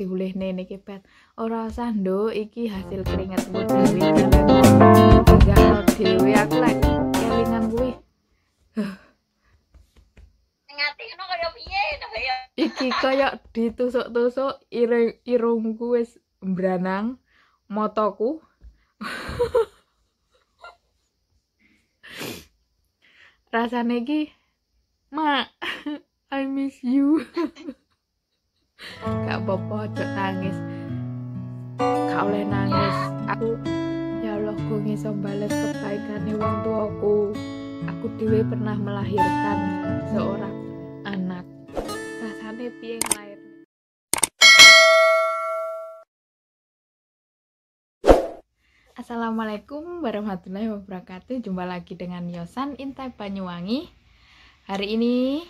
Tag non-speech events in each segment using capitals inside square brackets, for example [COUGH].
diulih nene kepet ora usah nduk iki hasil dewi dhewe enggak dewi aku lagi kelingan kuwi ya? iki kaya ditusuk-tusuk irung irungku wis mbranang motoku [LAUGHS] rasane iki ma, [LAUGHS] I miss you [LAUGHS] gak apa-apa cok nangis gak boleh nangis aku ya Allah ku ngiso balas kebaikan wong tuaku aku dewe pernah melahirkan seorang anak rasane piye lahir Assalamualaikum warahmatullahi wabarakatuh Jumpa lagi dengan Yosan Intai Banyuwangi Hari ini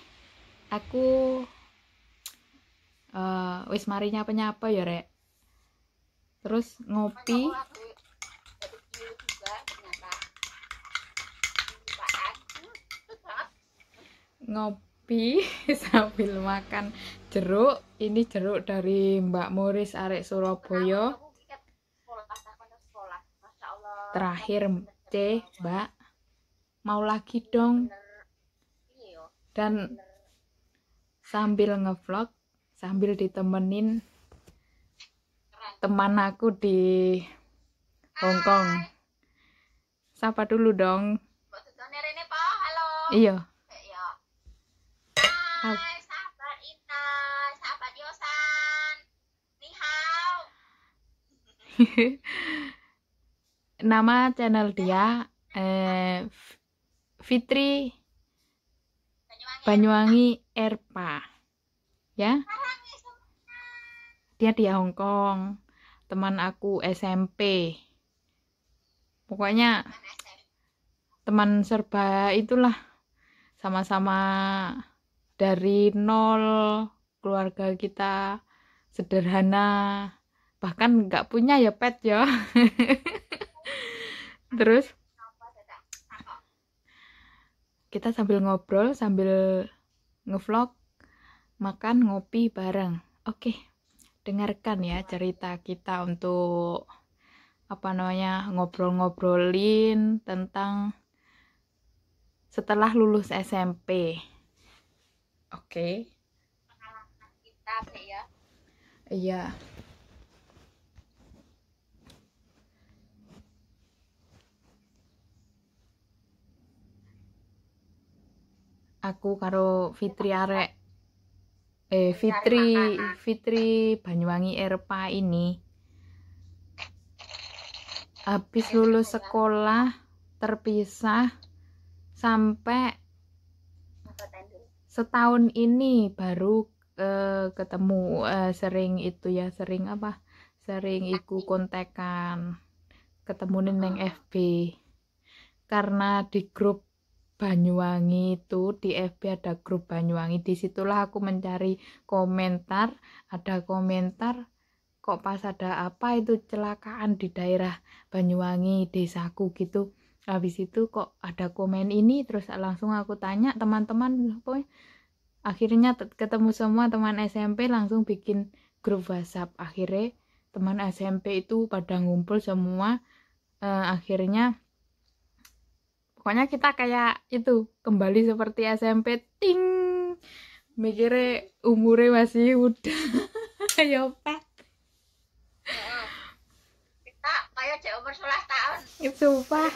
aku uh, wis mari nyapa-nyapa ya rek terus ngopi [LAUGHS] ngopi [LAUGHS] sambil makan jeruk ini jeruk dari Mbak Muris arek Surabaya terakhir C Mbak mau lagi dong iya. dan sambil ngevlog sambil ditemenin teman aku di Hongkong. Kong. Sapa dulu dong. Iya. Iya. Hai, [LAUGHS] Nama channel dia eh, Fitri Banyuwangi Erpa. Ya dia di Hong Kong teman aku SMP pokoknya teman serba itulah sama-sama dari nol keluarga kita sederhana bahkan nggak punya ya pet ya [LAUGHS] terus kita sambil ngobrol sambil ngevlog makan ngopi bareng oke okay dengarkan ya cerita kita untuk apa namanya ngobrol-ngobrolin tentang setelah lulus SMP. Oke. Okay. ya. Iya. Aku karo Fitri Arek eh iya, iya, Fitri iya, Fitri Banyuwangi erpa ini habis lulus sekolah terpisah sampai setahun ini baru eh, ketemu eh, sering itu ya sering apa sering iku ya? kontekan ketemu oh. neng FB karena di grup Banyuwangi itu di FB ada grup Banyuwangi disitulah aku mencari komentar ada komentar kok pas ada apa itu celakaan di daerah Banyuwangi desaku gitu habis itu kok ada komen ini terus langsung aku tanya teman-teman ya? akhirnya ketemu semua teman SMP langsung bikin grup WhatsApp akhirnya teman SMP itu pada ngumpul semua eh, akhirnya pokoknya kita kayak itu kembali seperti SMP ting mikirnya umurnya masih muda ayo [LAUGHS] ya, pet kita kayak di umur 11 tahun itu pak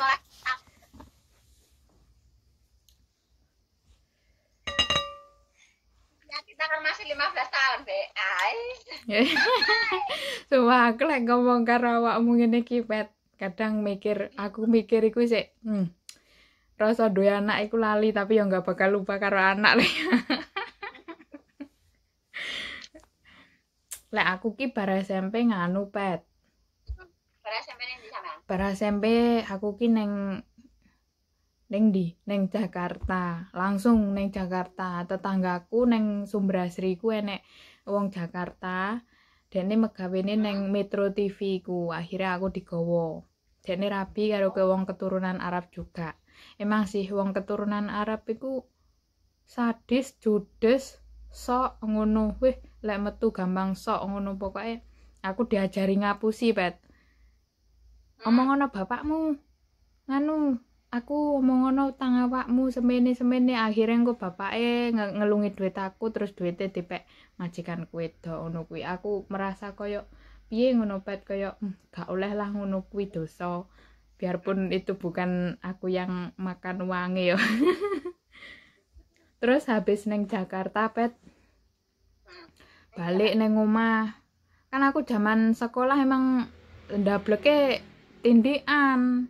ya, kita kan masih 15 tahun be Ai. Sumpah [LAUGHS] aku lagi ngomong karo awakmu ngene ki kadang mikir aku mikir iku sih hmm rasa duwe anak iku lali tapi ya nggak bakal lupa karo anak lah [LAUGHS] lah aku ki bara SMP nganu pet bar SMP neng di sana bar SMP aku ki neng neng di neng Jakarta langsung neng Jakarta tetanggaku neng Asri ku enek wong Jakarta dan ini megawene neng hmm. Metro TV ku akhirnya aku digowo ini rapi karo ke wong keturunan Arab juga emang sih wong keturunan Arab itu sadis judes sok ngono weh, lek metu gampang sok ngono pokoknya aku diajari ngapusi pet hmm. omong ono bapakmu nganu aku omong ono tang awakmu semene semene akhirnya engko ngelungi duit aku terus duitnya dipek majikan kuit do ngono aku merasa koyok, piye ngono pet koyok, hmm, gak oleh lah ngono kuwi dosa biarpun itu bukan aku yang makan wangi yo [LAUGHS] terus habis neng Jakarta pet balik neng rumah kan aku zaman sekolah emang ndableke tindian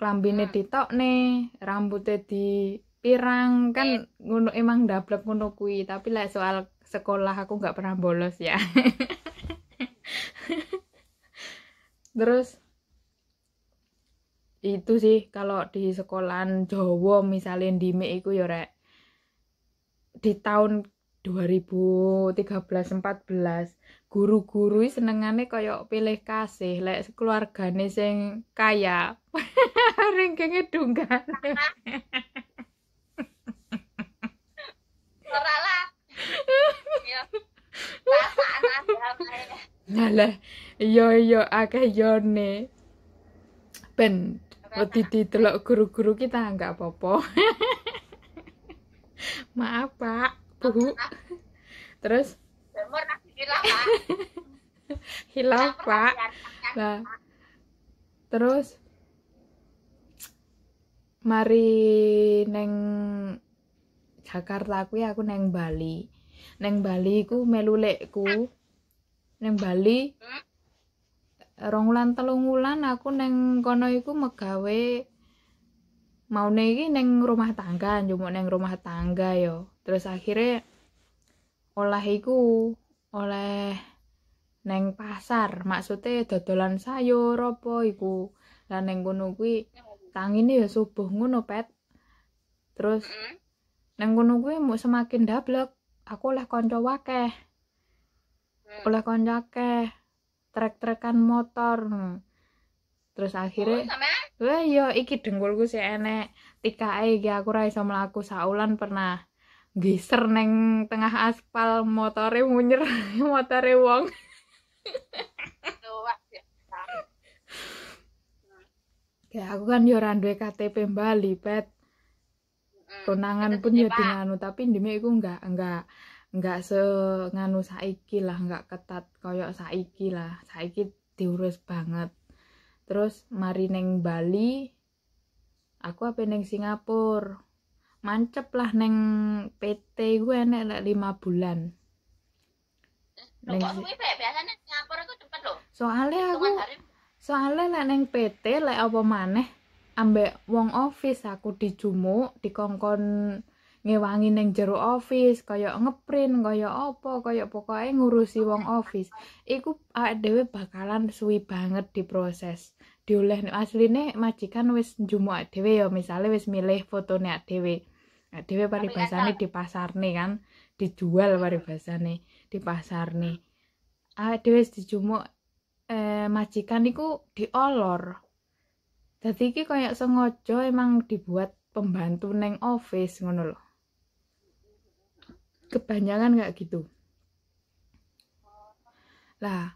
hmm. ditok nih rambutnya di pirang kan iya. ngono emang ndablek ngono kuwi tapi lah soal sekolah aku nggak pernah bolos ya [LAUGHS] terus itu sih kalau di sekolahan Jawa misalnya Ndime iku ya rek di tahun 2013 14 guru-guru senengane koyo pilih kasih lek keluargane sing kaya [LAUGHS] ringkenge dunggan [LAUGHS] ora lah ya Alah, iya iya akeh yone. Ben Wedi didelok guru-guru kita nggak apa-apa. [LAUGHS] Maaf, Pak. Bu. Terus hilaf, Pak. [LAUGHS] hilaf, Pak. Nah. Terus mari neng Jakarta ya aku neng Bali. Neng Bali ku melulekku Neng Bali hmm? rong wulan telung wulan aku neng kono iku megawe mau iki neng rumah tangga cuma neng rumah tangga yo terus akhirnya Olah iku oleh neng pasar maksudnya dodolan sayur apa iku lan neng kono kuwi tangine ya subuh ngono pet terus neng kono kuwi mau semakin dablek aku oleh kanca akeh hmm. oleh kanca akeh trek-trekan motor terus akhirnya oh, wah yo iki dengkulku sih enek tika iki aku ra sama mlaku saulan pernah geser neng tengah aspal motore munyer [LAUGHS] motore wong [LAUGHS] ya aku kan yo dua KTP Bali pet tunangan pun jadi nganu, tapi demi aku enggak enggak nggak se nganu saiki lah nggak ketat koyok saiki lah saiki diurus banget terus mari neng Bali aku apa neng Singapura mancep lah neng PT gue neng lah lima bulan neng... aku cepet loh soalnya aku soalnya lah neng PT lah apa maneh ambek wong office aku dijumuk dikongkon ngewangi neng jero office kaya ngeprint kaya apa kaya pokoknya ngurusi wong office iku awake bakalan suwi banget diproses dioleh asline majikan wis jumu dhewe ya misalnya wis milih fotone dhewe dhewe paribasane di pasar nih kan dijual paribasane di pasar nih awake dhewe dijumu eh, majikan iku diolor jadi ini kayak sengaja emang dibuat pembantu neng office ngono loh kebanyakan kayak gitu lah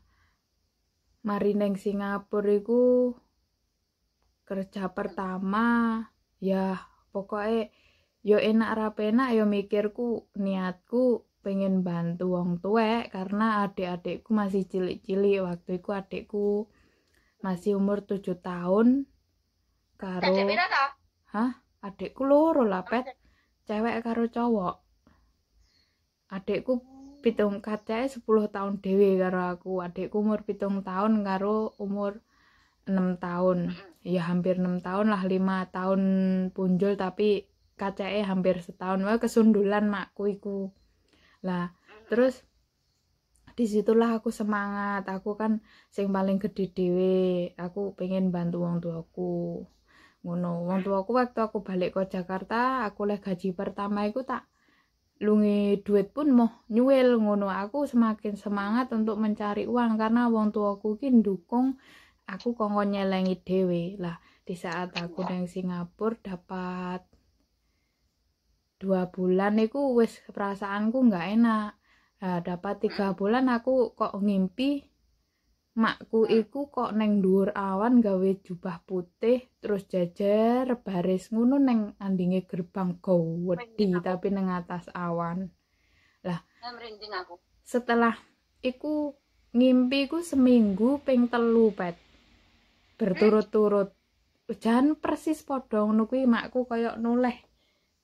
mari neng Singapura itu kerja pertama ya pokoknya yo enak rapena yo mikirku niatku pengen bantu wong tuwek karena adik-adikku masih cilik-cilik waktu itu adikku masih umur 7 tahun karo Hah adikku loro lah pet cewek karo cowok adekku pitung kacae 10 tahun dewe karo aku adekku umur pitung tahun karo umur 6 tahun ya hampir 6 tahun lah 5 tahun punjul tapi kacae hampir setahun wah kesundulan makku iku lah terus disitulah aku semangat aku kan sing paling gede dewe aku pengen bantu wong tuaku ngono wong tuaku waktu aku balik ke Jakarta aku leh gaji pertama iku tak lungi duit pun mau nyuwil ngono aku semakin semangat untuk mencari uang karena wong tuaku ki dukung aku kongko nyelengi dewe lah di saat aku di Singapura dapat dua bulan itu wis perasaanku nggak enak nah, dapat tiga bulan aku kok ngimpi makku nah. iku kok neng dhuwur awan gawe jubah putih terus jajar baris ngono neng andinge gerbang gowedi tapi neng atas awan lah nah, aku. setelah iku ngimpi iku seminggu ping telu pet berturut-turut hujan persis podong ngono kuwi makku koyo noleh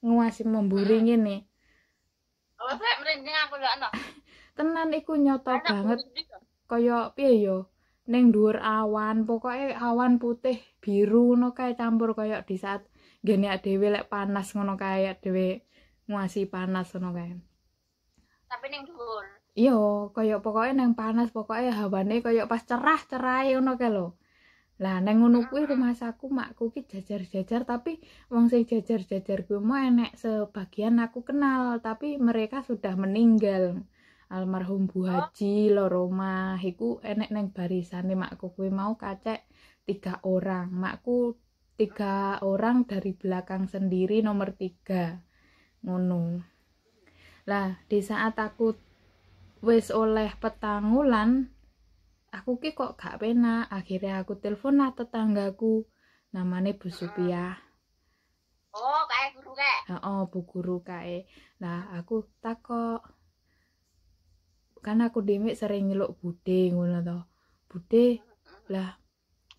nguasi memburi ngene hmm. merinding aku [LAUGHS] tenan iku nyoto Anak banget kaya piye yo ning dhuwur awan pokoke awan putih biru ngono kae campur kaya di saat gene dhewe lek panas ngono kae dhewe nguasi panas ngono kae tapi ning dhuwur iya kaya pokoke ning panas pokoke hawane kaya pas cerah cerai, ngono kae lho Lah neng ngono kuwi rumasaku makku ki jajar-jajar tapi wong sing jajar-jajar kuwi mau enek sebagian aku kenal tapi mereka sudah meninggal almarhum Bu oh. Haji loro omah iku enek neng Barisan, nih makku kue mau kacek tiga orang makku tiga orang dari belakang sendiri nomor tiga ngono lah di saat aku wis oleh petangulan aku ki kok gak penak akhirnya aku telepon lah tetanggaku namanya Bu hmm. Supiah oh kayak guru kae oh Bu guru kae nah aku takok kan aku demek sering nyeluk bude ngono to bude lah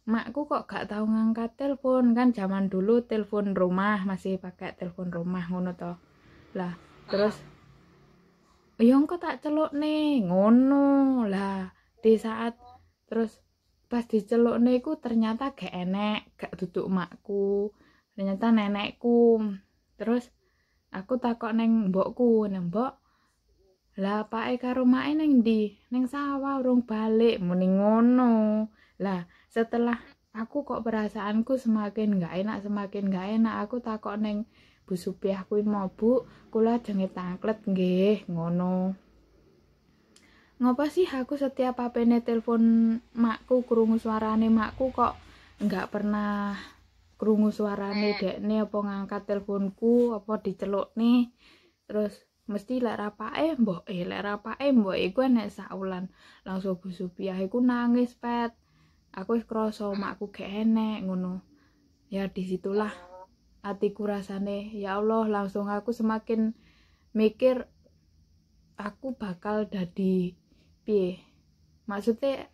makku kok gak tahu ngangkat telepon kan zaman dulu telepon rumah masih pakai telepon rumah ngono to lah terus ya engko tak celuk nih ngono lah di saat terus pas diceluk nih ku ternyata gak enek gak duduk makku ternyata nenekku terus aku takok neng mbokku neng mbok lah pak eka rumah eneng di, neng sawah urung balik muni ngono. Lah setelah aku kok perasaanku semakin nggak enak semakin nggak enak aku takok neng Bu Supiah kuwi mau Bu, kula jenge tanglet nggih ngono. Ngapa sih aku setiap apene telepon makku kerungus suarane makku kok nggak pernah kerungus suarane nih eh. apa ngangkat teleponku apa diceluk nih terus mesti lek rapake mbok e lek rapake mbok e kuwi nek saulan langsung bu Supiah iku nangis pet aku wis krasa makku gak enek ngono ya disitulah hatiku rasane ya Allah langsung aku semakin mikir aku bakal dadi piye maksudnya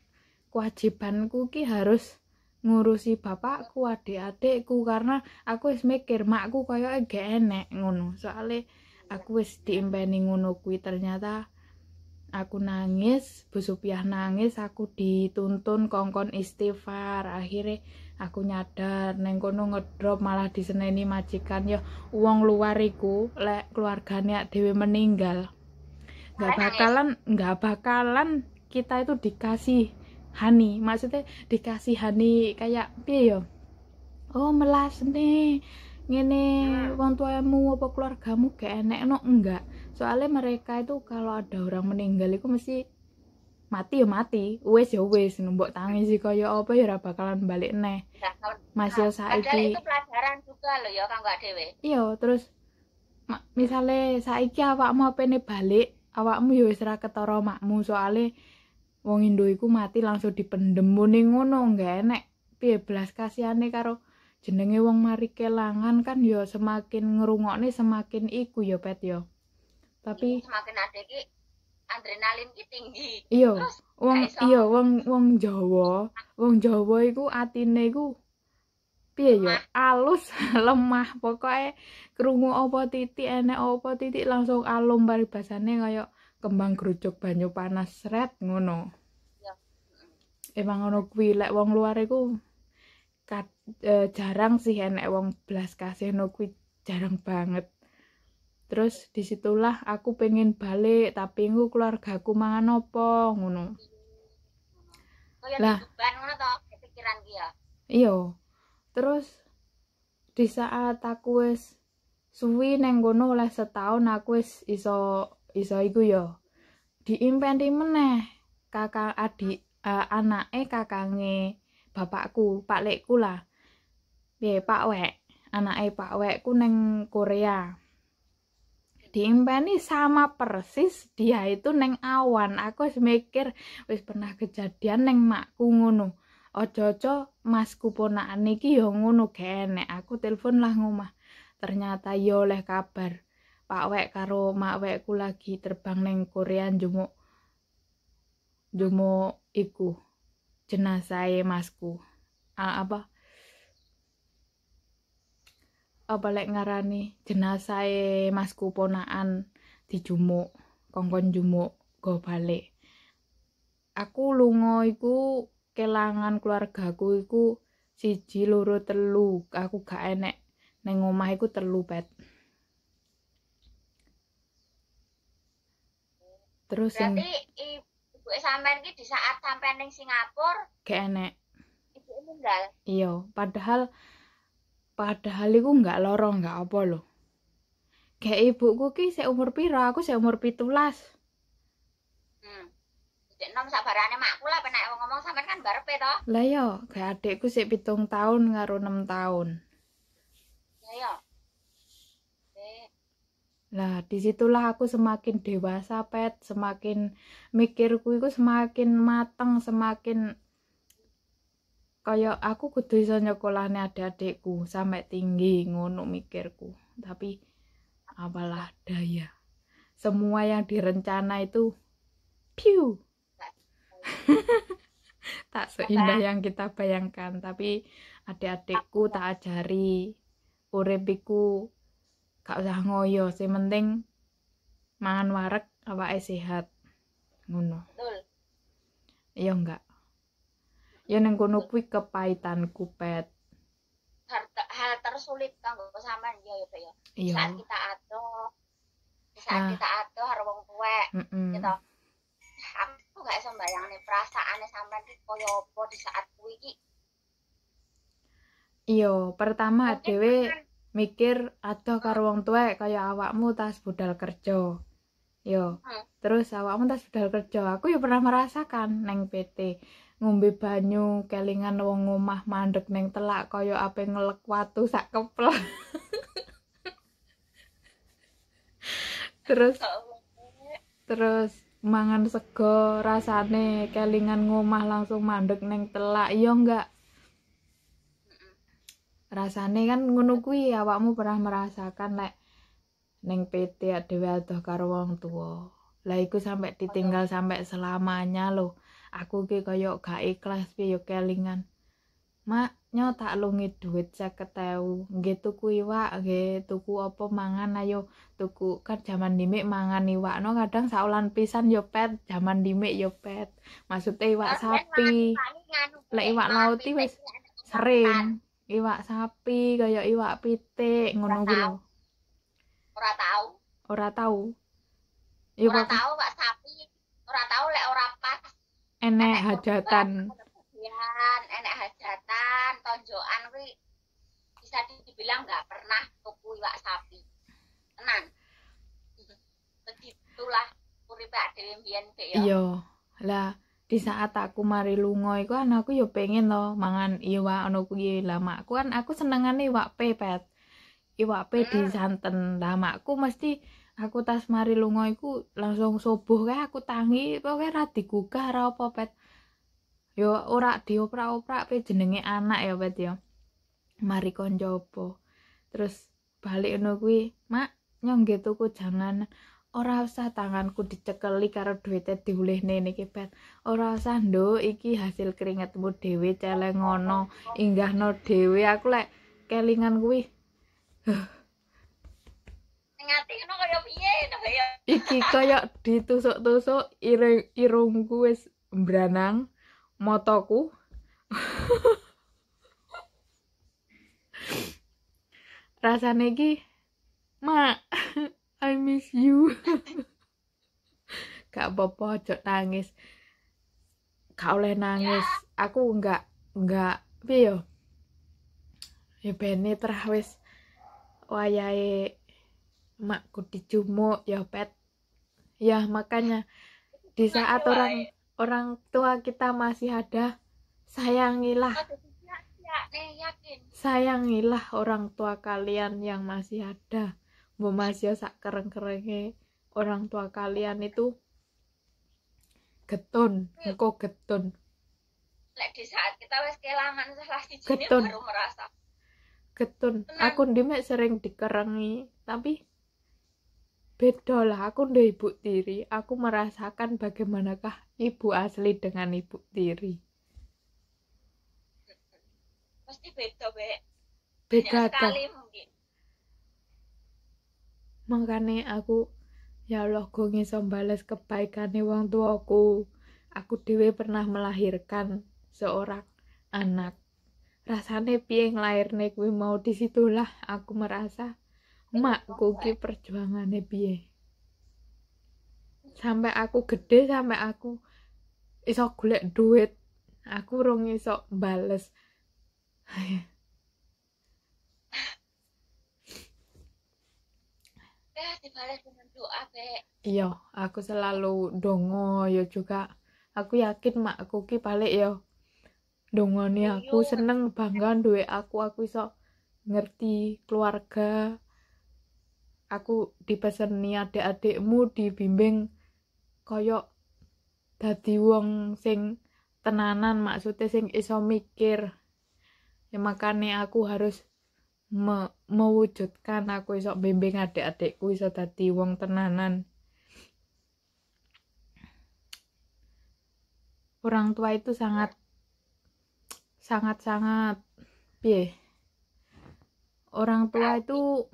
kewajibanku ki harus ngurusi bapakku adik-adikku karena aku wis mikir makku kaya gak enek ngono soalnya aku wis diimpeni ngono kuwi ternyata aku nangis Bu Supiah nangis aku dituntun kongkon istighfar akhirnya aku nyadar neng kono ngedrop malah diseneni majikan ya uang luar iku lek keluargane dewi meninggal nggak bakalan nggak bakalan kita itu dikasih hani maksudnya dikasih hani kayak piye yo ya? oh melas nih ngene hmm. orang tuamu apa keluargamu gak enek no enggak soalnya mereka itu kalau ada orang meninggal itu mesti mati ya mati wes ya wes numbuk tangi sih kaya apa ya bakalan balik neh ya, masih nah, ya saiki padahal itu pelajaran juga loh ya kan gak dewe iya terus misalnya saiki awakmu apa ini balik awakmu ya wis ketara makmu soalnya wong Indo mati langsung dipendem ngono enggak enek piye belas kasihane karo jenenge wong mari kelangan kan ya semakin ngrungokne semakin iku ya pet ya tapi semakin ada ki adrenalin ki tinggi iya wong iya wong wong Jawa wong Jawa iku atine iku piye ya alus [LAUGHS] lemah pokoknya kerungu opo titik enek opo titik langsung alum bari basane kaya kembang kerucuk banyu panas red ngono ya. emang ngono kuwi lek wong luar iku E, jarang sih enek ya. wong belas kasihno kuwi jarang banget terus disitulah aku pengen balik tapi aku keluargaku mangan apa ngono oh, lah iyo terus di saat aku wis suwi neng kono oleh setahun aku wis iso iso iku yo ya, diimpenti meneh kakak adik uh, anake kakange bapakku pak lekku lah piye Pak Wek anake Pak Wek ku neng Korea diimpeni sama persis dia itu neng awan aku wis mikir wis pernah kejadian neng makku ngono ojo-ojo masku ponakan aniki yo ya ngono kene. aku telepon lah ngomah ternyata yo ya oleh kabar Pak Wek karo Mak Wekku lagi terbang neng Korea njumuk njumuk iku jenazah e masku A apa apa lek ngarani jenazahe masku ponaan dijumuk kongkon jumuk go balik aku lungo iku kelangan keluargaku iku siji loro telu aku gak enek neng omah iku telu pet terus berarti yang... ibu sampean iki di saat sampean ning Singapura gak enek ibu meninggal iya padahal Padahal iku nggak lorong nggak apa loh. Kayak ibuku ki saya umur piro, aku saya umur pitulas. Jadi hmm. Nom sabarane makku lah penak ngomong sama kan barepe to. Lah yo, kayak adikku sik pitung tahun ngaruh enam tahun. Lah yo. Nah, disitulah aku semakin dewasa, Pet. Semakin mikirku itu semakin matang, semakin kaya aku kudu iso nyekolahne adik-adikku sampai tinggi ngono mikirku tapi apalah daya semua yang direncana itu piu [LAUGHS] tak seindah yang kita bayangkan tapi adik-adikku tak ajari uripiku gak usah ngoyo sih penting mangan wareg awake sehat ngono betul iya enggak ya neng kono kuwi kepahitan kupet hal, kan gak sama dia ya ya iya. iya. saat kita ato saat ah. kita ato harus wong tuwek mm -mm. gitu aku gak bisa bayang nih perasaannya sama koyo koyopo di saat kuwi ki iyo pertama dhewe mikir adoh karo wong tuwek kaya awakmu tas budal kerja. Yo. Iya. Hmm. Terus awakmu tas budal kerja. Aku ya pernah merasakan neng PT ngombe banyu kelingan wong omah mandek neng telak kaya ape ngelek watu sak kepel, [LAUGHS] terus terus mangan sego rasane kelingan ngomah langsung mandek neng telak iya enggak rasane kan ngono kuwi awakmu pernah merasakan lek neng PT dhewe adoh karo wong tuwa lah iku sampai ditinggal sampai selamanya loh aku ki kaya gak ikhlas piye yo kelingan mak nyo tak lungi duit seket ewu nggih tuku iwak nggih tuku apa mangan ayo tuku kan jaman dimik mangan iwak no kadang saulan pisan yo pet jaman dimik yo pet maksudnya iwak sapi lek iwak lauti wis sering iwak sapi kaya iwak pitik ngono kuwi ora tau ora tau ora tau iwak sapi ora tau lek ora pas enek hajatan enek hajatan tonjokan kuwi bisa dibilang nggak pernah tuku iwak sapi tenang, begitulah uripe dhewe mbiyen ya iya lah di saat aku mari lungo iku anakku yo ya pengen loh mangan iwak ono kuwi lamaku kan aku senengane iwak pepet iwak pe hmm. di santen lamaku mesti aku tas mari lunga iku langsung subuh kae aku tangi kok ora digugah ora apa pet Ya, ora dioprak-oprak pe jenenge anak ya pet ya. mari konco apa terus balik ono kuwi mak nyong gitu ku jangan ora usah tanganku dicekeli karo duitnya diulih nene ki pet ora usah ndo iki hasil keringetmu dewe cele ngono inggah no dewe aku lek kelingan kuwi ngati ngono kaya piye no ya iki kaya ditusuk-tusuk irung irungku wis mbranang motoku [LAUGHS] rasane iki mak [LAUGHS] I miss you [LAUGHS] gak apa-apa ojo nangis gak oleh nangis ya. aku enggak enggak piye yo ya bene terah wis wayahe makku dijumuk ya pet ya makanya di saat orang ya. orang tua kita masih ada sayangilah sayangilah orang tua kalian yang masih ada mau masih sak kereng kerenge orang tua kalian itu getun hmm. engko getun di saat kita wes kelangan salah siji baru merasa getun aku dimak sering dikerengi tapi lah, aku udah ibu tiri aku merasakan bagaimanakah ibu asli dengan ibu tiri pasti beda be beda sekali mungkin makanya aku ya Allah gue ngiso bales kebaikane wong tuaku aku dewe pernah melahirkan seorang anak Rasanya pieng lahir nih, mau disitulah aku merasa mak kuki perjuangannya biye sampai aku gede sampai aku iso golek duit aku rong iso bales Iya, aku selalu dongo yo ya juga. Aku yakin mak ki balik yo. Ya. nih aku iya. seneng bangga duit aku aku iso ngerti keluarga aku dipeseni adik-adikmu dibimbing koyok dadi wong sing tenanan maksudnya sing iso mikir ya makanya aku harus me mewujudkan aku iso bimbing adik-adikku iso dadi wong tenanan orang tua itu sangat sangat sangat piye orang tua itu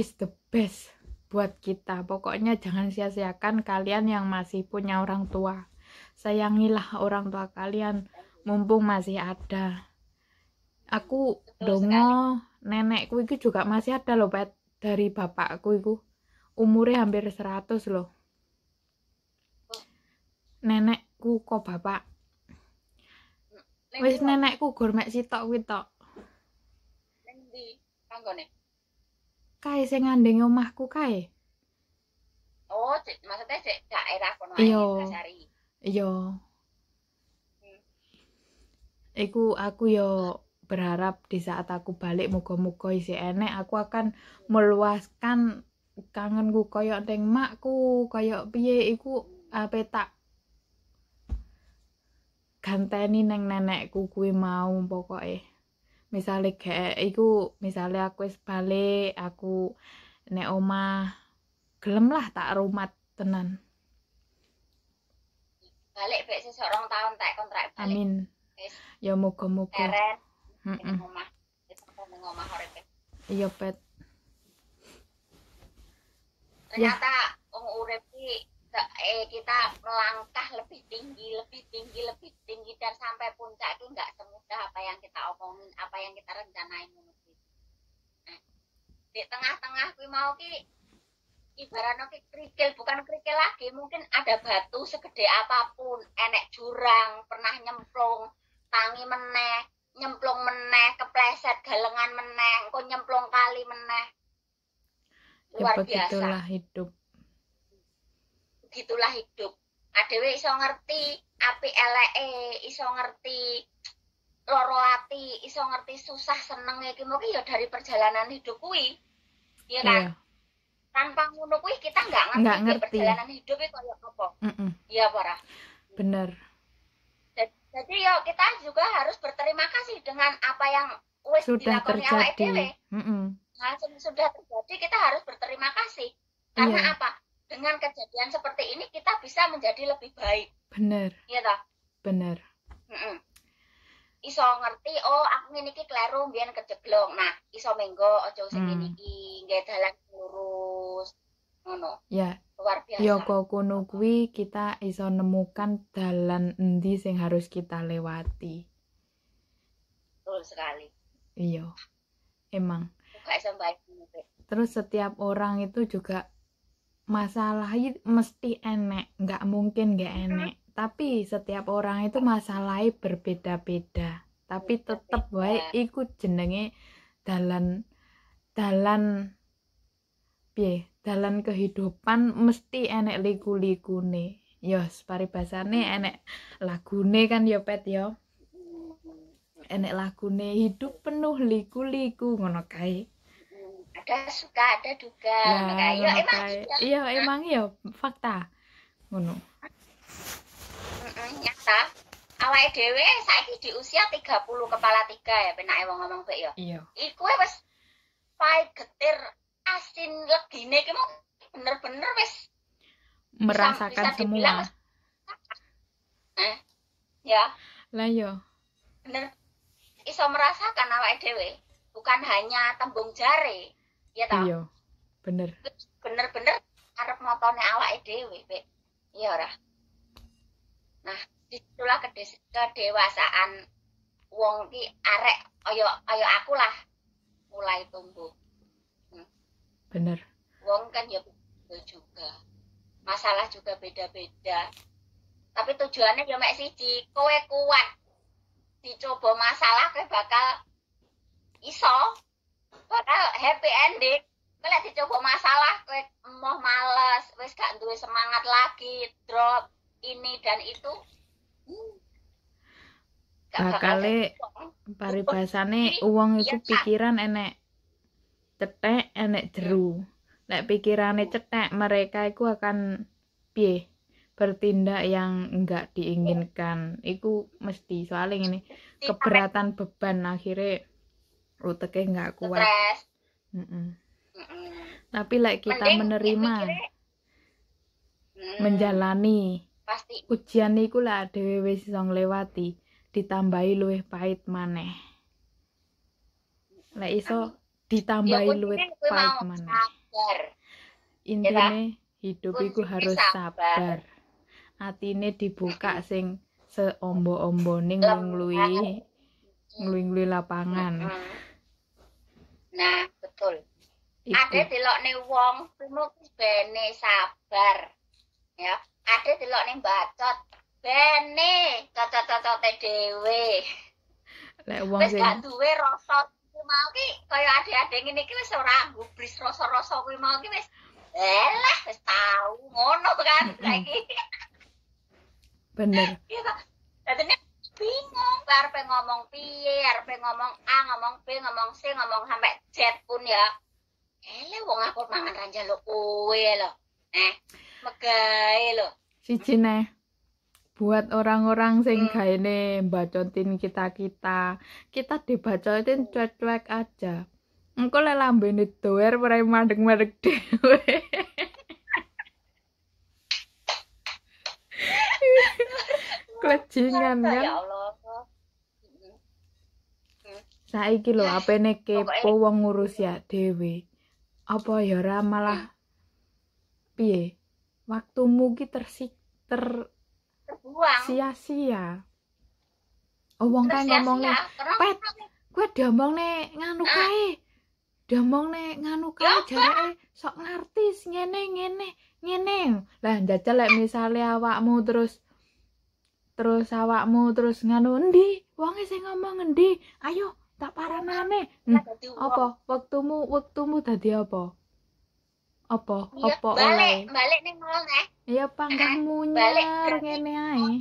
is the best buat kita. Pokoknya jangan sia-siakan kalian yang masih punya orang tua. Sayangilah orang tua kalian mumpung masih ada. Aku dongeng dongo nenekku itu juga masih ada loh Pat. dari bapakku itu. Umurnya hampir 100 loh. Nenekku kok bapak. Wis nenekku gormek sitok kuwi tok. Neng ndi? Panggone? Ya? kae sing ngandeng omahku kae. Oh, maksudnya cek daerah kono ae Sari. Iya. Hmm. Iku aku yo berharap di saat aku balik muga-muga isi enek aku akan meluaskan kangenku koyok teng makku koyok piye iku apa tak ganteni neng nenekku kuwi mau pokoknya Misalnya kayak iku misalnya aku es balik aku nek oma gelem lah tak rumat tenan balik bek sesuk tahun tak kontrak balik amin ya moga-moga keren mm -mm. iya pet ternyata wong urip iki eh, kita melangkah lebih tinggi, lebih tinggi, lebih tinggi dan sampai puncak itu nggak semudah apa yang kita omongin, apa yang kita rencanain Nah, di tengah-tengah kui mau ki ibaratnya ki kerikil, bukan kerikil lagi, mungkin ada batu segede apapun, enek jurang, pernah nyemplung, tangi meneh, nyemplung meneh, kepleset, galengan meneh, kok nyemplung kali meneh. Ya, Luar ya, biasa. hidup gitulah hidup adewe nah, iso ngerti api elee iso ngerti loro ati iso ngerti susah seneng iki mungkin ya dari perjalanan hidup kuwi ya kan yeah. tanpa ngono kuwi kita nggak ngerti, nggak ngerti. perjalanan hidup itu ya apa mm -mm. ya para bener jadi ya kita juga harus berterima kasih dengan apa yang wis sudah terjadi mm -mm. Nah, sudah terjadi kita harus berterima kasih karena yeah. apa dengan kejadian seperti ini kita bisa menjadi lebih baik. Bener. Iya toh? Bener. Mm -mm. Iso ngerti, oh aku ini ki kleru biar kejeglong. Nah, iso menggo ojo sing mm. ini nggak dalan lurus. Ngono. Ya. Luar biasa. Ya kok kono kuwi kita iso nemukan dalan endi sing harus kita lewati. Betul sekali. Iya. Emang. Terus setiap orang itu juga masalah itu mesti enek nggak mungkin nggak hmm. enek tapi setiap orang itu masalahnya berbeda-beda tapi tetap baik ikut jenenge jalan jalan pie dalam kehidupan mesti enek liku liku nih yos ya, paribasane hmm. enek lagune kan yo ya, pet yo ya. hmm. enek lagune hidup penuh liku-liku ngono kai ada suka ada duga nah, ya, emang ya. iya emang iya fakta ngono nyata edw saya ini di usia 30 kepala tiga ya benar ewang ngomong bae ya iya iku pas pahit getir asin legine kamu bener-bener wes merasakan bisa, bisa semua eh, ya lah yo iya. bener iso merasakan awal edw bukan hanya tembung jari ya tau iya bener bener-bener arep motornya awake dewi. iya ora nah disitulah kedes kedewasaan wong ki arek oyo oyo aku lah mulai tumbuh hmm. bener wong kan ya juga masalah juga beda-beda tapi tujuannya ya mek siji kowe kuat dicoba masalah kowe bakal iso padahal happy ending nggak dicoba masalah kue mau males wes gak duwe semangat lagi drop ini dan itu bakal paribasane uang ya, pikiran enek cetek enek iya. jeru nek pikirane cetek mereka itu akan pie bertindak yang enggak diinginkan itu mesti soalnya ini keberatan beban akhirnya uteknya nggak kuat Mm -mm. Mm -mm. tapi like kita Mending menerima hmm. menjalani pasti ujian niku lah dhewe song lewati ditambahi luwih pahit maneh Lah iso ditambahi ya, luwih pahit maneh Intinya hidup iku harus sabar ini dibuka sing seombo-ombone nglungluhi nglungluhi lapangan Nah, betul. ada Ada delokne wong kuno bene sabar. Ya, ada delokne bacot bene cocot-cocote dhewe. Lek wong wis gak duwe rasa kuwi mau ki kaya ade-ade ngene iki wis ora gubris rasa-rasa kuwi mau ki wis elah wis tau ngono kan saiki. Bener. Iya, [LAUGHS] bingung RP ngomong piye RP ngomong A ngomong B ngomong C ngomong sampai Z pun ya ele wong aku mangan ranja lo kue lo eh megai lo Si neh buat orang-orang sing hmm. gaene bacotin kita-kita kita dibacotin cuek-cuek aja engko le lambene doer ora mandeg-mandeg dhewe [LAUGHS] kelencingan kan ya Allah mm-hmm. Mm-hmm. saiki lho apene kepo wong ngurus ya dewi, apa ya ora malah mm. piye waktu mugi tersik ter sia-sia oh, wong kan ngomongnya pet gue diomong nih nganu kae diomong nih nganu kae jarake sok ngartis ngene ngene ngene lah jajal lek misale awakmu terus terus awakmu terus nganu endi wonge sing ngomong endi ayo tak paranane hmm, apa waktumu waktumu dadi apa apa ya, apa oleh balik balik ning ngono eh. ya panggang eh, munyer ngene ae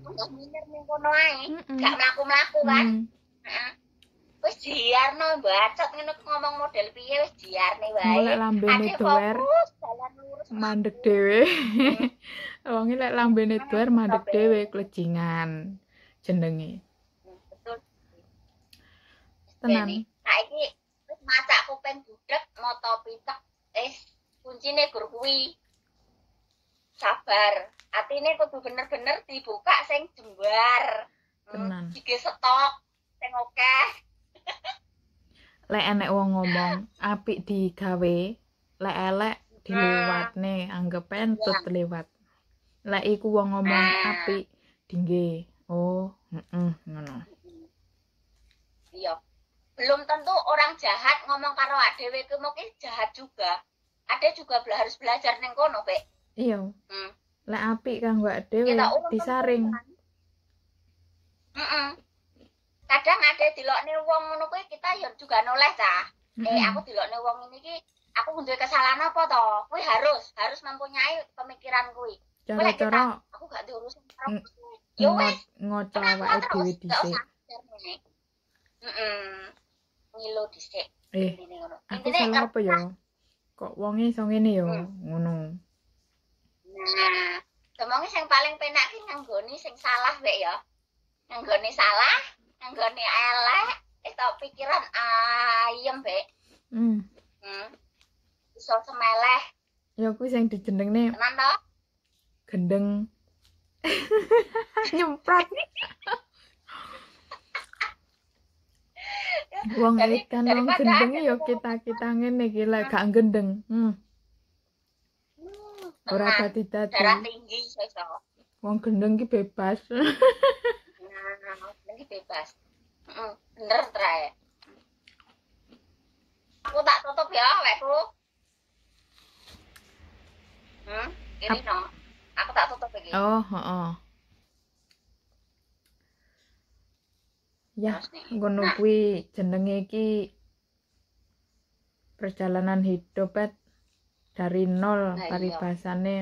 panggang munyer ning kono ae gak mlaku-mlaku kan heeh wis diarno bacot ngono ngomong model piye wis diarne wae mulai lambene doer mandek dhewe [LAUGHS] wonge lek lambene bar mandek dhewe klejingan jenenge betul tenan saiki wis masak kuping budek moto pitek eh kuncine gur kuwi sabar atine kudu bener-bener dibuka sing jembar hmm, tenan iki stok sing akeh [LAUGHS] lek enek wong ngomong apik digawe lek elek nih nah. anggap entut iya. lewat lek iku wong ngomong ah. api dingge oh heeh ngono iya belum tentu orang jahat ngomong karo adewe ke mungkin jahat juga ada juga bela harus belajar neng kono be iya hmm. lek gua adewe dhewe disaring kadang ada di lok wong ngono kuwi kita ya juga noleh ta mm -hmm. eh aku nih wong ini ki aku nduwe kesalahan apa to kuwi harus harus mempunyai pemikiran kuwi cara-cara aku gak ngoco wae dhewe dhisik ngilo dhisik eh aku salah apa ya kok wonge iso ngene ya mm. ngono nah Ngomongi sing paling penak ki nang sing salah wek ya. Nang salah, nang elek, itu pikiran ayem wek. Hmm. Hmm. Iso semeleh. Ya kuwi sing dijenengne. Tenan to? gendeng [LAUGHS] nyemprot wong ikan wong gendeng yo ya kita kita ngene gila gak gendeng hmm. hmm. ora tadi nah, tadi wong gendeng ki bebas nah gendeng bebas hmm, bener trae aku tak tutup ya wekku hmm ini no aku tak tutup lagi oh oh, oh. ya nah. gue kuwi jenenge perjalanan hidup et dari nol nah, iya. paribasane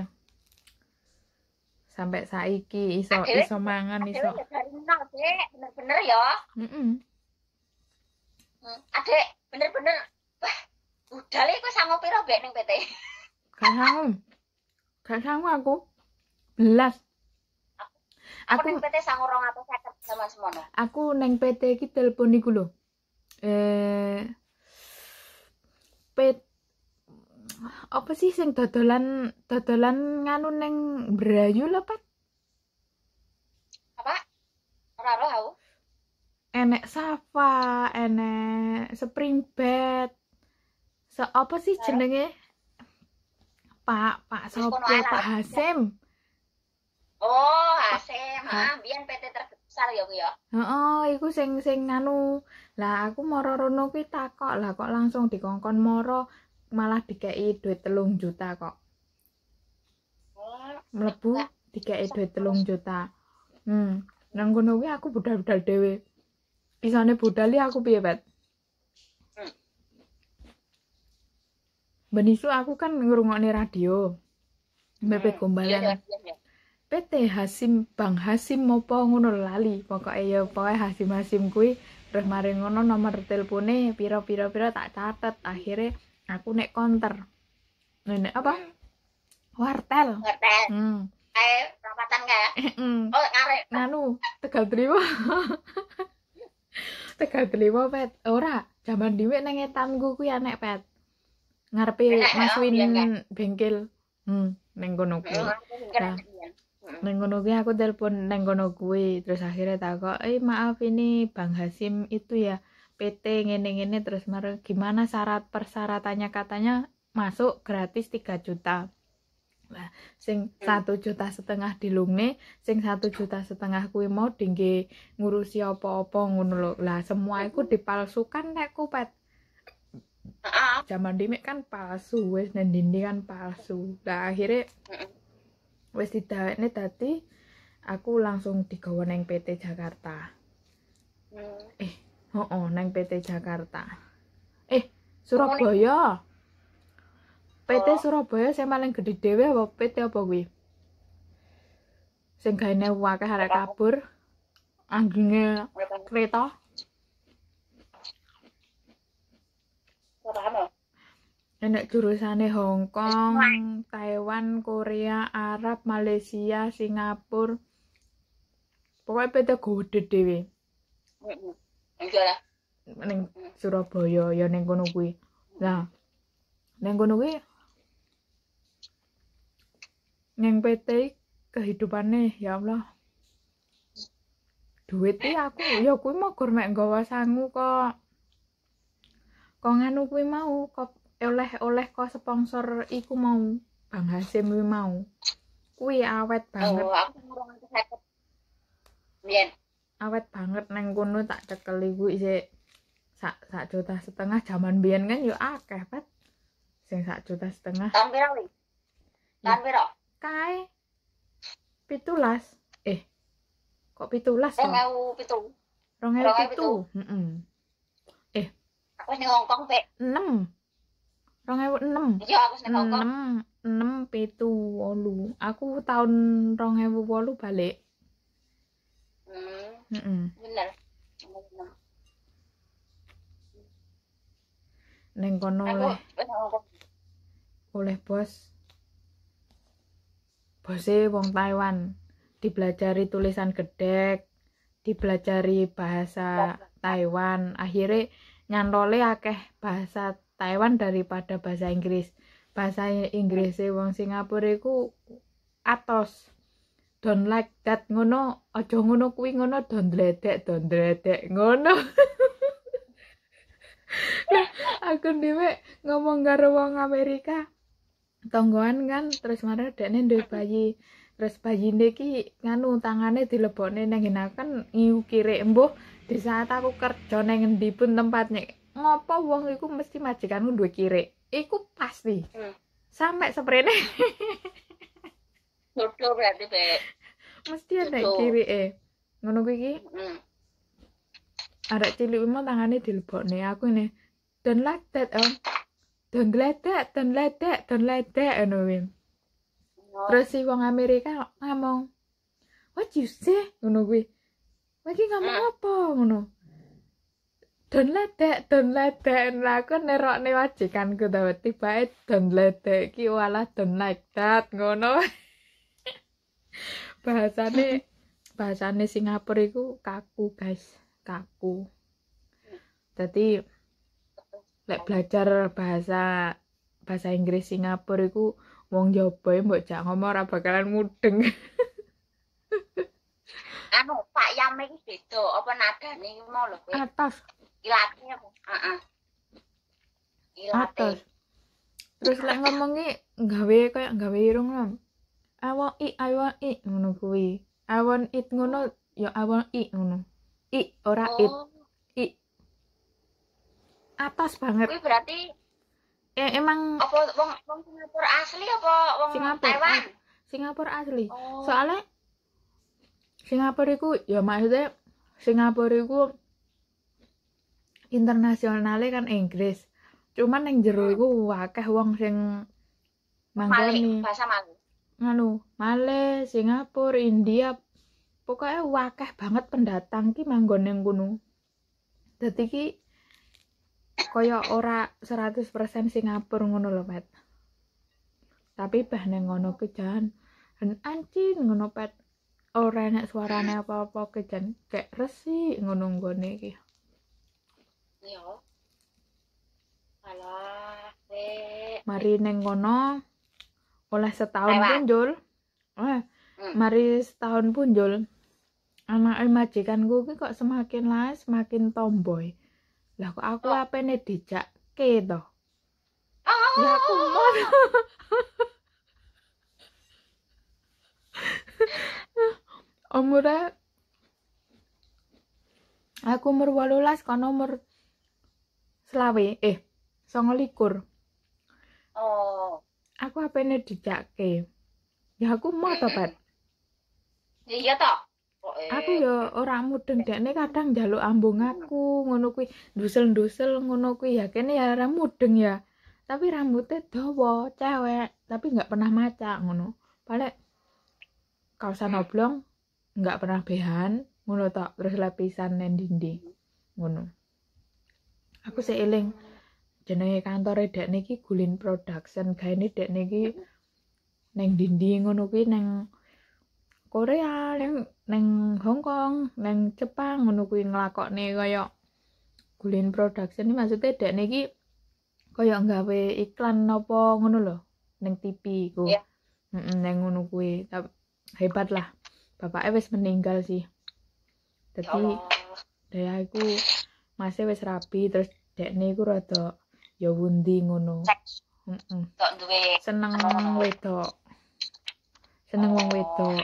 sampai saiki iso akhirnya, iso mangan iso ya dari nol sih, bener-bener ya mm -mm. adek bener-bener wah udah lek kowe sangu piro bek ning PT gak sangu gak sangu aku Aku, aku neng PT sangurong atau saya sama semuanya Aku neng PT ki telepon iku lho. Eh PT apa sih sing dodolan dodolan nganu neng berayu lho, pak Apa? Ora roh Enek Safa, enek Spring Bed. So, apa sih jenenge? Pak, Pak Sopo, Pak Hasem. Oh, asem. Heeh, biar PT terbesar ya ku ya. Heeh, iku sing sing nganu. Lah aku moro rono kuwi takok, lah kok langsung dikongkon moro malah dikei duit telung juta kok. Oh, Mlebu dikei duit telung juta. Hmm, nang kono kuwi aku budal-budal dhewe. Pisane budali aku piye, Bet? Hmm. Benisu, aku kan nih radio. Mbak hmm, Gombalan. Iya, iya, iya. PT Hasim Bang Hasim mopo ngono lali pokok ayo pokoke ya Hasim Hasim kui terus mari ngono nomor teleponnya piro-piro piro tak catet akhirnya aku naik konter nenek apa wartel wartel hmm. eh perapatan kayak ya? mm. oh ngarep nganu tegal terima [LAUGHS] tegal terima pet ora jaman dhewe nang etanku ya anek pet ngarpe ya, maswin oh, iya, iya. bengkel hmm ning kui neng gue aku telepon neng gue terus akhirnya takut eh maaf ini bang Hasim itu ya PT ngene ini, terus mar gimana syarat persyaratannya katanya masuk gratis 3 juta lah sing mm. satu juta setengah di lungne sing satu juta setengah kuwi mau dingge ngurusi apa-apa ngono lho lah semua itu dipalsukan nek kupet zaman dimik kan palsu wes nendindi kan palsu lah akhirnya wis didhawekne dadi aku langsung digawa neng PT Jakarta. Hmm. Eh, hooh -oh, nang PT Jakarta. Eh, Surabaya. PT oh. Surabaya sing paling gedhe dhewe apa PT apa kuwi? Sing gaene akeh arek kabur. Anginge kereta. Ora ana. nek jurusane Hongkong, Taiwan, Korea, Arab, Malaysia, Singapura. Pokoke beda gede dhewe. Heeh. Ning Surabaya ya ning kono kuwi. Lah. neng kono kuwi ning PT kehidupane ya Allah. Duit aku ya kuwi mau gur mek nggawa sangu kok. Kok nganu kuwi mau kok oleh-oleh kok sponsor iku mau Bang Hasim mau kuwi awet banget oh, aku awet banget neng kono tak cekeli kuwi isi sak sa juta setengah zaman biyen kan yo akeh pat sing sak juta setengah tahun piro wi tahun kae pitulas eh kok pitulas kok ewu pitu rong pitu eh aku ning ngongkong pek enam rong ewu enam iya, enam enam petu walu. aku tahun rong ewu balik hmm. mm bener neng kono oleh oleh bos bose wong Taiwan dipelajari tulisan gedek dipelajari bahasa iya. Taiwan akhirnya nyantole akeh bahasa Taiwan daripada bahasa Inggris. Bahasa Inggris wong Singapura iku atos. Don't like that ngono, aja ngono kuwi ngono don dredek don dredek ngono. Eh. [LAUGHS] aku dhewe ngomong karo wong Amerika. Tonggoan kan terus marah dekne duwe bayi. terus bayine ki nganu tangane dilebone nang aku kan ngiu kirik mbuh di saat aku kerja nang endi pun tempatnya ngopo wong iku mesti majikanmu duwe kire iku pasti hmm. sampai seprene [LAUGHS] Nutup berarti be mesti ada kiri eh ngono kuwi iki hmm. ada cilik mau tangannya dilebokne aku ini dan like that om dan gledek dan ledek dan ledek ngono kuwi oh. terus si wong Amerika ngomong what you say ngono kuwi lagi ngomong hmm. apa ngono don ledek don ledek lah aku nerokne wajikanku ta tiba e don ledek ki wala don like that ngono [LAUGHS] bahasane bahasane Singapura iku kaku guys kaku jadi lek belajar bahasa bahasa Inggris Singapura iku wong jopo mbok jak ngomong ora bakalan mudeng [LAUGHS] anu Pak Yam iki beda apa nadane mau lho dilatih heeh dilatih terus lek ngomongi gawe kaya gawe irung lho I want it I want it ngono kuwi I want it ngono ya I want it ngono i ora oh. it i atas banget kuwi berarti eh, emang apa wong wong Singapura asli apa wong Singapura, Taiwan eh, Singapura asli oh. soalnya Singapura iku ya maksudnya Singapura iku Internasionalnya kan Inggris cuman yang jero hmm. iku akeh wong sing manggoni bahasa Male Singapura India pokoknya wakah banget pendatang ki manggon yang kuno jadi ki kaya ora 100% Singapura ngono lho pet tapi bah neng ngono kejan dan anjing ngono pet ora enak suarane apa-apa kejan kayak resi ngono nggone iki Iya. mari neng kono oleh setahun pun jol, oleh hmm. mari setahun pun jol anak majikan gue kok semakin las semakin tomboy lah kok aku oh. apa nih dijak ke toh oh. ya aku mau [LAUGHS] umurnya aku umur walulas kan umur selawe eh songo likur oh aku apa ini dijake? ya aku mau tobat iya toh oh, eh. aku ya orang mudeng nih kadang njaluk ambung aku ngono kui dusel dusel ngono kui ya kene ya orang mudeng ya tapi rambutnya dawa cewek tapi nggak pernah maca ngono paling sana oblong nggak pernah behan ngono tok terus lapisan nendindi ngono aku sih eling jenenge kantor e dek niki gulin production kayak ini dek niki neng dinding ngono kuwi neng Korea neng neng Hong Kong neng Jepang ngono kuwi nglakokne kaya gulin production ini maksudnya dek niki kaya nggawe iklan nopo ngono lho neng TV ku yeah. mm neng ngono kuwi hebat lah bapak wis meninggal sih jadi daya aku iku... masih wis rapi terus dekne iku rada ya wundi ngono. Heeh. Mm seneng wedok. Seneng wong wedok.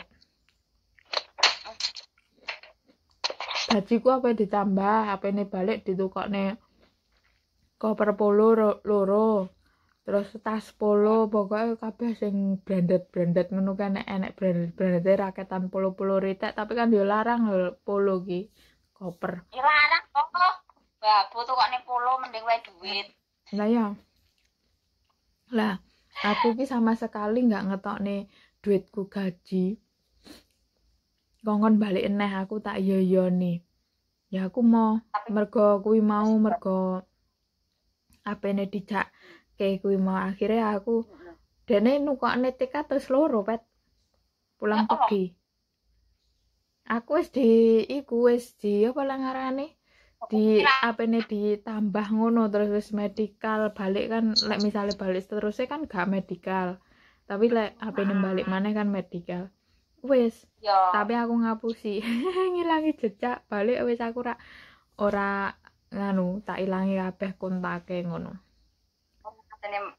Dadi ku apa ditambah, apa ini balik ditukokne koper polo loro. Terus tas polo pokoknya kabeh sing branded-branded ngono kan enek branded-branded raketan polo-polo ritek tapi kan yo larang lho polo ki koper. Larang Wah, tuh kok pulau mending wae duit lah ya lah aku ki sama sekali nggak ngetok nih duitku gaji kongkon balik neh aku tak iya iya nih ya aku mau mergo kuwi mau mergo apa ini dijak kayak kuwi mau akhirnya aku dan ini nukok netika terus loro pet pulang pergi aku es di iku es di apa lah di apa ini ditambah ngono terus wis medical balik kan lek misalnya balik seterusnya kan gak medical tapi lek apa ini balik ah. mana kan medical wis ya. tapi aku ngapusi [LAUGHS] ngilangi jejak balik wis aku ora ora nganu tak ilangi kabeh kontake ngono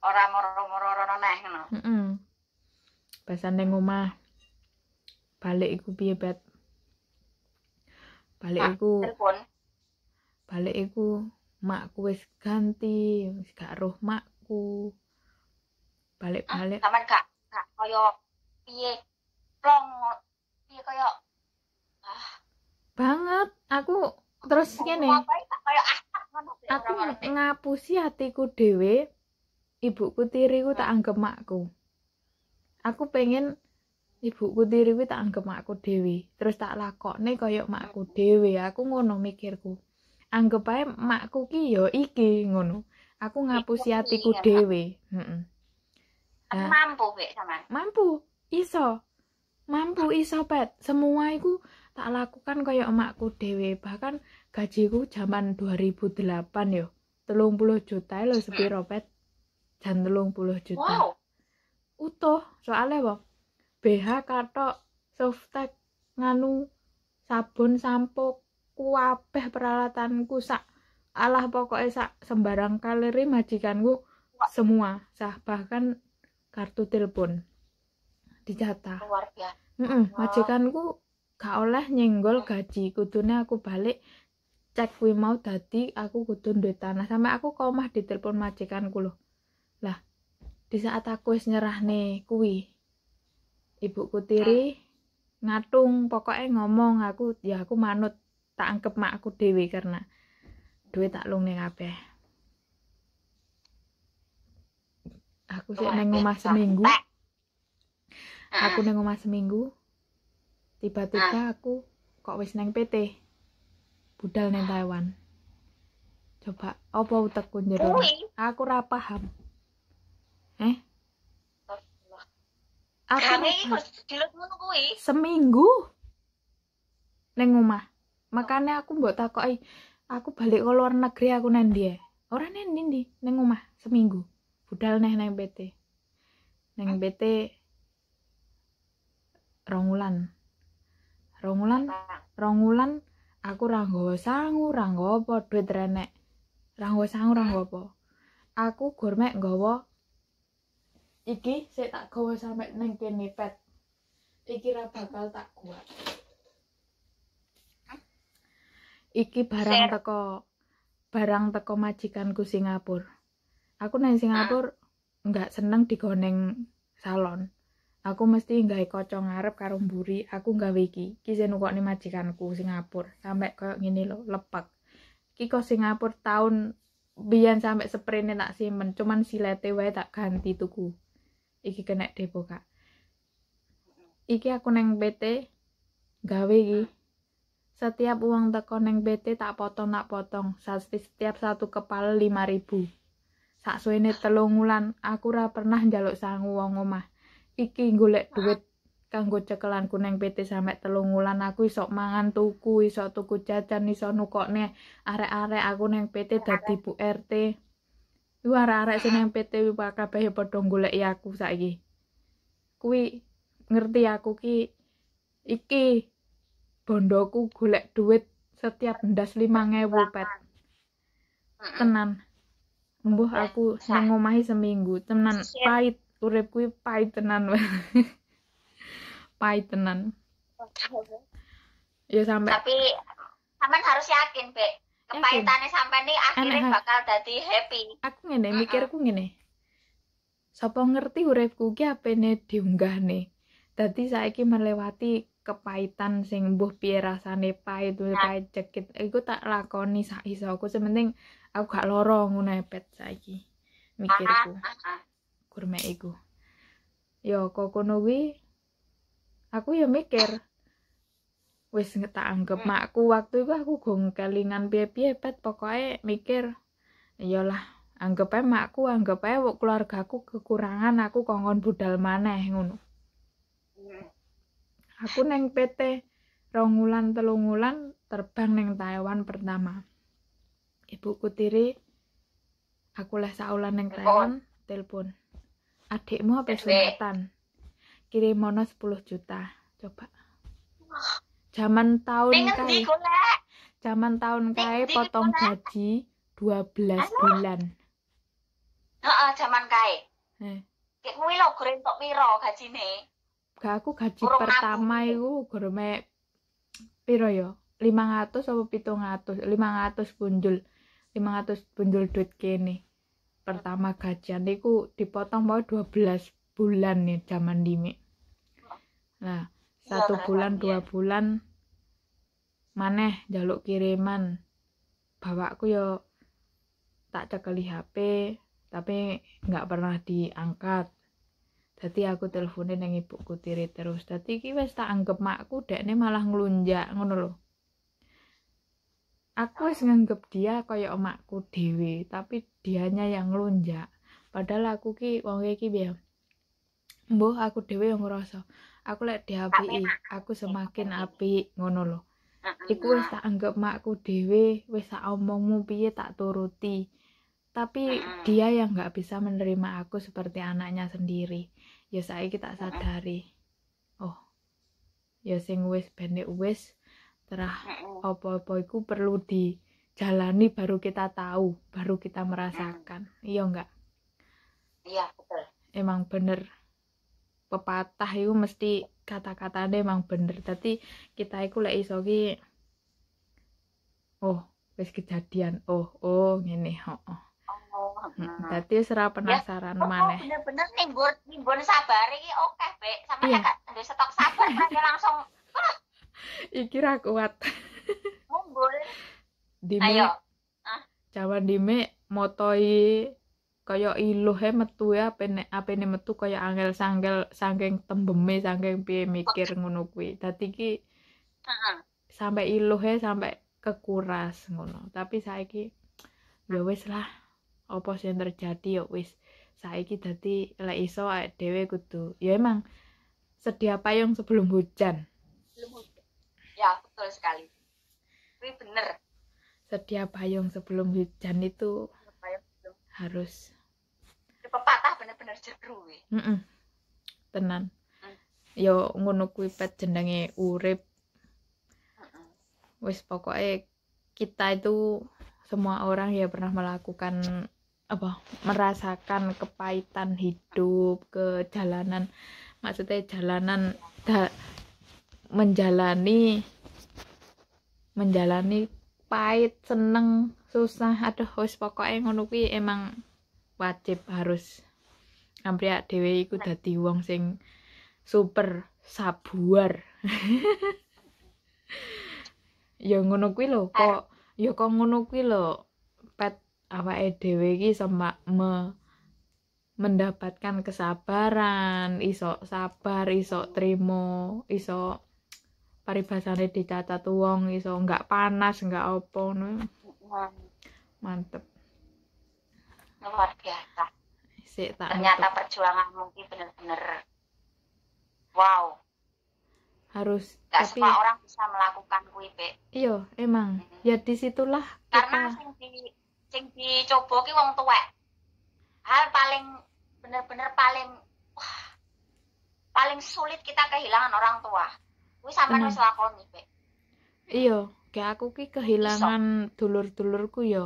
ora moro-moro neh ngono heeh ning omah balik iku piye bet balik iku telepon balik iku makku wis ganti wis gak roh makku balik-balik ah, sampean gak gak koyo piye plong piye koyo ah banget aku terus ngene ya? aku ngapusi hatiku dhewe ibuku tiriku tak anggap makku aku pengen ibuku tiriku tak anggap makku dhewe terus tak lakokne koyo makku dhewe aku ngono mikirku anggap aja makku ki yo iki ngono. Aku ngapusi atiku ya, dewe. Heeh. Nah, mampu kek sama. Mampu, iso. Mampu iso pet. Semua iku tak lakukan kaya emakku dewe. Bahkan gajiku zaman 2008 yo. Telung puluh juta lo sepiro hmm. pet. Jan puluh juta. Wow. Utuh, soalnya apa? BH kartok, softtek, nganu sabun sampo kuabeh peralatanku sak alah pokoknya sak sembarang kaleri majikanku semua sah bahkan kartu telepon dijatah luar biasa mm -mm, majikanku gak oleh nyenggol gaji kudune aku balik cek kui mau dadi aku kudu duit tanah sampai aku komah telepon majikanku loh lah di saat aku wis nyerah nih kui ibuku tiri ngatung pokoknya ngomong aku ya aku manut tak angkep aku dewi karena dewi tak neng ape aku sih neng omah seminggu aku neng omah seminggu tiba-tiba ah. aku kok wis neng PT budal neng ah. Taiwan coba apa utekku jadi aku rapaham eh aku seminggu neng omah makanya aku mbok takut aku balik ke luar negeri aku neng dia orang neng nindi neng rumah seminggu budal neng neng BT neng BT rongulan rongulan rongulan aku ranggo sangu ranggo apa duit renek ranggo sangu ranggo apa aku gourmet gowo iki saya tak gawa sampai neng kini pet iki bakal tak kuat iki barang Share. teko barang teko majikanku Singapura aku nang ah. Singapura nggak seneng digoneng salon aku mesti nggak kocok ngarep karo mburi aku nggawe iki iki sing ni majikanku Singapura sampai koyo ngene lho lepek Ki kok Singapura tahun biyen sampai sprene tak simen cuman silete wae tak ganti tuku iki kena depo kak iki aku neng PT gawe iki Setiap uang teko neng BT tak potong tak potong. Sasti setiap satu kepala lima ribu. Sak suwene telung wulan aku ora pernah njaluk sangu wong omah. Iki golek duit kanggo cekelanku neng PT sampe telung wulan aku iso mangan tuku, iso tuku jajan, iso nukokne arek-arek aku neng PT dadi Bu RT. Iku arek-arek sing neng PT bakal kabeh padha golek aku saiki. Kuwi ngerti aku ki iki bondoku golek duit setiap ndas ngewu pet. Tenan. Mbuh iya, aku nang seminggu, tenan iya. pahit urip kuwi pahit tenan. [LAUGHS] pahit tenan. Ya sampai Tapi sampean harus yakin, Be. kepahitane sampean nih akhirnya Enak. bakal jadi happy. Aku ngene uh -uh. mikirku ngene. Sapa ngerti uripku ki apene diunggah nih. Dadi saiki melewati kepahitan sing mbuh piye rasane pahit wis ya. pahit cekit iku tak lakoni sak iso aku sementing aku gak loro ngono pet saiki mikirku kurme ah, ah, ah. iku yo ya, kok kono aku ya mikir wis tak anggap hmm. makku waktu itu aku gong kelingan piye-piye pet pokoknya mikir iyalah anggap aja makku anggap keluarga keluargaku kekurangan aku kongkon budal maneh ngono Aku neng PT rongulan telungulan terbang neng Taiwan pertama. Ibuku tiri aku les saulan neng Taiwan telepon. Adikmu apa Kirim mono 10 juta. Coba. Zaman tahun kai. Zaman tahun kai potong gaji 12 anu? bulan. Heeh, zaman kae. Eh. kayak Kuwi lo goreng tok piro gajine? gak aku gaji Orang pertama iku goro me piro ya? atau pitung ratus, lima ratus punjul lima ratus punjul duit kini, pertama gajian itu dipotong mau belas bulan nih zaman dimi nah iya, satu bulan dua bulan maneh jaluk kiriman ku yo tak cekali HP tapi nggak pernah diangkat Dadi aku telpone nang ibuku tiri terus. Dadi iki wis tak anggap makku dekne malah nglunjak ngono lho. Aku wis nganggep dia kaya makku Dewi, tapi dia nya yang nglunjak. Padahal aku ki wong iki biar Mbah aku Dewi yang ngerasa. Aku lek api, aku semakin api ngono lho. Iku wis tak anggap makku Dewi, wis tak omongmu piye tak turuti. Tapi dia yang nggak bisa menerima aku seperti anaknya sendiri ya saya kita sadari oh ya sing wis benek wis terah apa opo iku perlu dijalani baru kita tahu baru kita merasakan iya enggak iya betul emang bener pepatah itu mesti kata-katanya emang bener tapi kita iku lek oh wis kejadian oh oh ini oh, oh. Nah. Berarti serah ya, penasaran ya, mana. Oh, oh bener-bener nih nimbun sabar iki oke, oh, eh, okay, Be. Sampe yeah. gak ada stok sabar nanti langsung Iki ra kuat. Mumbul. [LAUGHS] Oh, dime. Ayo. Ah. dime motoi kaya iluhe metu ya apene apene metu kaya angel sanggel saking tembeme saking piye mikir ngono kuwi. Dadi iki sampai iluhe sampai kekuras ngono. Tapi saiki ya wis lah apa sih yang terjadi ya wis saiki dadi lek iso awake dhewe kudu ya emang sedia payung sebelum hujan sebelum hujan ya betul sekali ini bener sedia payung sebelum hujan itu sebelum. harus pepatah bener-bener jeru mm -mm. tenan mm. yo ngono kuwi pet jenenge urip wis pokoknya kita itu semua orang ya pernah melakukan apa merasakan kepahitan hidup kejalanan maksudnya jalanan da, menjalani menjalani pahit seneng susah aduh wis pokoknya ngono kuwi emang wajib harus ampri dhewe iku dadi wong sing super sabuar [LAUGHS] ya ngono kuwi kok ya kok ngono kuwi apa edw ini sama me, mendapatkan kesabaran, iso sabar, iso trimo, iso paribasane dicatat wong, iso nggak panas, nggak opo no. Mantep. Luar biasa. Sik, tak Ternyata nutup. perjuangan mungkin bener-bener wow. Harus Gak tapi semua orang bisa melakukan kuipe iyo emang. Hmm. Ya disitulah kita... karena sing di sing dicoba ki wong tuwek hal paling bener-bener paling wah paling sulit kita kehilangan orang tua kuwi sampean wis lakoni Bek iya kayak aku ki kehilangan dulur-dulurku yo ya.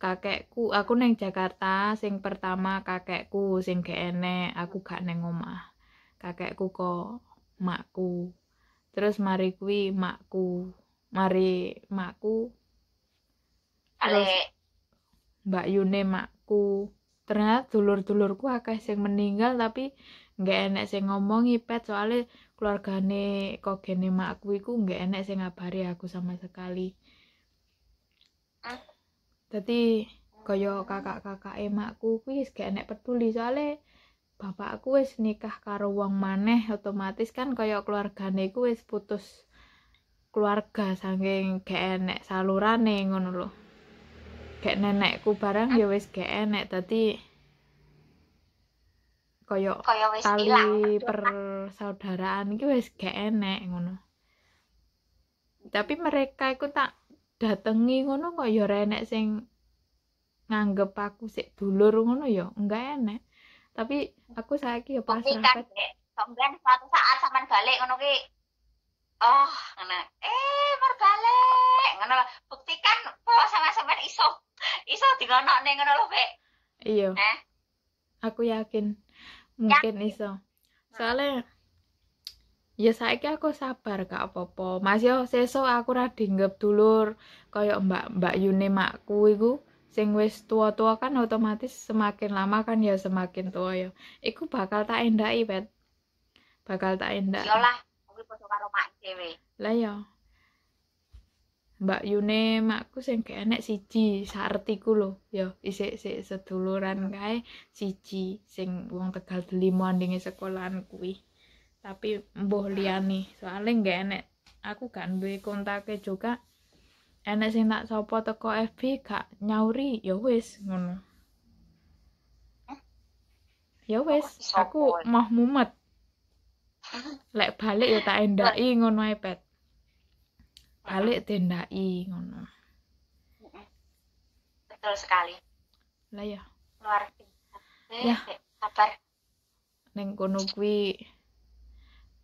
kakekku aku neng Jakarta sing pertama kakekku sing gak enek aku gak neng omah kakekku kok makku terus mari kuwi makku mari makku terus, Mbak Yune makku. Ternyata dulur-dulurku akeh sing meninggal tapi nggak enek sing ngomong pet soalnya keluargane kogene makku iku nggak enek sing ngabari aku sama sekali. tadi kaya kakak-kakak emakku kuis gak enek peduli soalnya bapakku wis nikah karo wong maneh otomatis kan kaya keluargane ku wis putus keluarga saking gak enek salurane ngono lho gek nenekku barang ya wis gek enek dadi koyo tali persaudaraan iki wis gak enek ngono. Tapi mereka iku tak datengi ngono kok ya enek sing nganggep aku sik dulur ngono ya, enggak enek. Tapi aku saiki ya pasrah kan. Sampeyan suatu saat sampean balik ngono ki. Oh, ngono. Eh, mer balik. Ngono buktikan bahwa sama sama iso iso digono ning ngono lho Fik iya eh? aku yakin mungkin yakin. iso soalnya ya saiki aku sabar gak apa-apa mas yo seso aku ra dinggep dulur koyo mbak mbak Yune makku iku sing wis tua-tua kan otomatis semakin lama kan ya semakin tua ya iku bakal tak endai, bet? bakal tak endai. lah kuwi karo mak dhewe lah ya Mbak Yune makku sing gak enek siji sartiku lho Yo, isik sik seduluran kae siji sing wong Tegal Delimo andinge sekolahan kuwi tapi mbuh liyane soale gak enek aku gak duwe kontake juga enek sing tak sapa teko FB gak nyauri ya wis ngono ya wis aku mah mumet lek balik ya tak endai ngono ae balik tendai ngono betul sekali lah ya luar biasa eh, ya kabar neng kono kuwi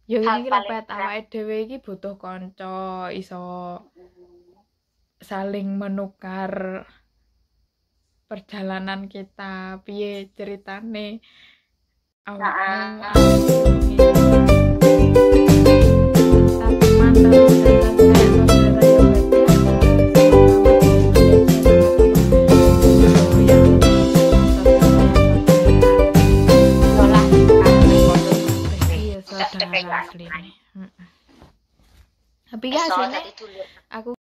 yo ini ki lepet awake dhewe iki butuh kanca iso saling menukar perjalanan kita piye ceritane awakmu tapi mantap asli ini. Kan Tapi ya eh, aslinya aku